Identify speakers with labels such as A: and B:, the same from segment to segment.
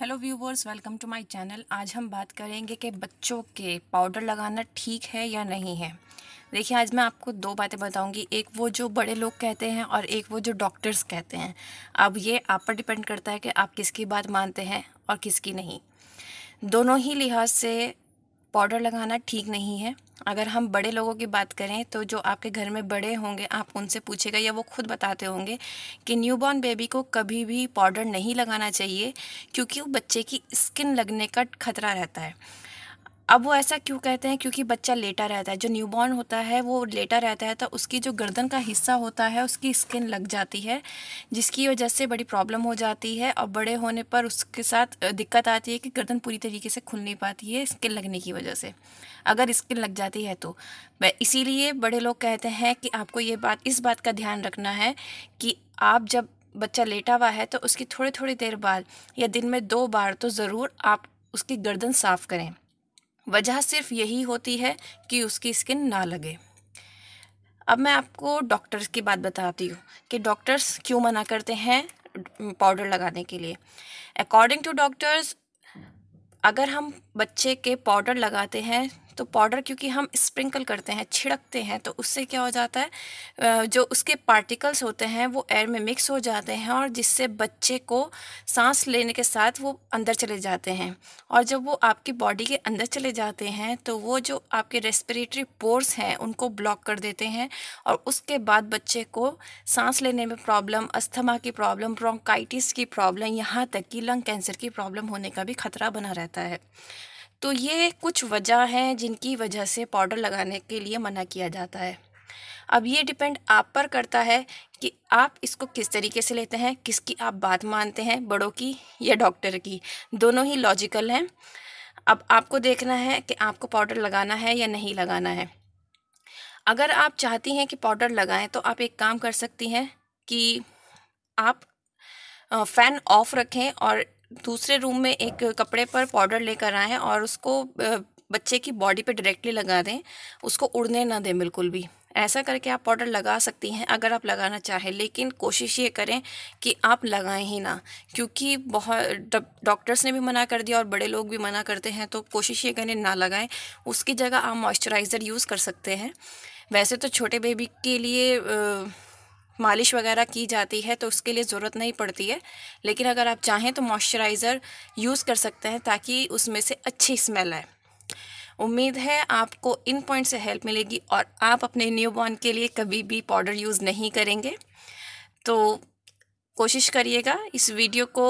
A: hello viewers welcome to my channel आज हम बात करेंगे कि बच्चों के पाउडर लगाना ठीक है या नहीं है देखिए आज मैं आपको दो बातें बताऊंगी एक वो जो बड़े लोग कहते हैं और एक वो जो डॉक्टर्स कहते हैं अब ये आप पर डिपेंड करता है कि आप किसकी बात मानते हैं और किसकी नहीं दोनों ही लिहाज से पाउडर लगाना ठीक नहीं है अगर हम बड़े लोगों की बात करें तो जो आपके घर में बड़े होंगे आप उनसे पूछेगा या वो खुद बताते होंगे कि न्यूबॉर्न बेबी को कभी भी पाउडर नहीं लगाना चाहिए क्योंकि वो बच्चे की स्किन लगने का खतरा रहता है अब वो ऐसा क्यों कहते हैं क्योंकि बच्चा लेटा रहता है जो न्यूबॉर्न होता है वो लेटा रहता है तो उसकी जो गर्दन का हिस्सा होता है उसकी स्किन लग जाती है जिसकी वजह से बड़ी प्रॉब्लम हो जाती है और बड़े होने पर उसके साथ दिक्कत आती है कि गर्दन पूरी तरीके से खुल नहीं पाती है स्किन लगने की वजह से अगर स्किन लग जाती है तो इसीलिए बड़े लोग कहते हैं कि आपको ये बात इस बात का ध्यान रखना है कि आप जब बच्चा लेटा हुआ है तो उसकी थोड़ी थोड़ी देर बाद या दिन में दो बार तो ज़रूर आप उसकी गर्दन साफ़ करें वजह सिर्फ यही होती है कि उसकी स्किन ना लगे अब मैं आपको डॉक्टर्स की बात बताती हूँ कि डॉक्टर्स क्यों मना करते हैं पाउडर लगाने के लिए अकॉर्डिंग टू डॉक्टर्स अगर हम बच्चे के पाउडर लगाते हैं तो पाउडर क्योंकि हम स्प्रिंकल करते हैं छिड़कते हैं तो उससे क्या हो जाता है जो उसके पार्टिकल्स होते हैं वो एयर में मिक्स हो जाते हैं और जिससे बच्चे को सांस लेने के साथ वो अंदर चले जाते हैं और जब वो आपकी बॉडी के अंदर चले जाते हैं तो वो जो आपके रेस्पिरेटरी पोर्स हैं उनको ब्लॉक कर देते हैं और उसके बाद बच्चे को सांस लेने में प्रॉब्लम अस्थमा की प्रॉब्लम ब्रोंकाइटिस की प्रॉब्लम यहाँ तक कि लंग कैंसर की प्रॉब्लम होने का भी खतरा बना रहता है तो ये कुछ वजह हैं जिनकी वजह से पाउडर लगाने के लिए मना किया जाता है अब ये डिपेंड आप पर करता है कि आप इसको किस तरीके से लेते हैं किसकी आप बात मानते हैं बड़ों की या डॉक्टर की दोनों ही लॉजिकल हैं अब आपको देखना है कि आपको पाउडर लगाना है या नहीं लगाना है अगर आप चाहती हैं कि पाउडर लगाएं तो आप एक काम कर सकती हैं कि आप फ़ैन ऑफ रखें और दूसरे रूम में एक कपड़े पर पाउडर लेकर आएँ और उसको बच्चे की बॉडी पे डायरेक्टली लगा दें उसको उड़ने ना दें बिल्कुल भी ऐसा करके आप पाउडर लगा सकती हैं अगर आप लगाना चाहें लेकिन कोशिश ये करें कि आप लगाएं ही ना क्योंकि बहुत डॉक्टर्स ने भी मना कर दिया और बड़े लोग भी मना करते हैं तो कोशिश ये करें ना लगाएं उसकी जगह आप मॉइस्चराइज़र यूज़ कर सकते हैं वैसे तो छोटे बेबी के लिए आ, मालिश वगैरह की जाती है तो उसके लिए ज़रूरत नहीं पड़ती है लेकिन अगर आप चाहें तो मॉइस्चराइज़र यूज़ कर सकते हैं ताकि उसमें से अच्छी स्मेल आए उम्मीद है आपको इन पॉइंट से हेल्प मिलेगी और आप अपने न्यू बॉर्न के लिए कभी भी पाउडर यूज़ नहीं करेंगे तो कोशिश करिएगा इस वीडियो को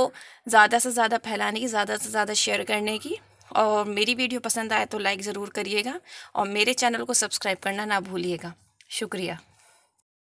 A: ज़्यादा से ज़्यादा फैलाने की ज़्यादा से ज़्यादा शेयर करने की और मेरी वीडियो पसंद आए तो लाइक ज़रूर करिएगा और मेरे चैनल को सब्सक्राइब करना ना भूलिएगा शुक्रिया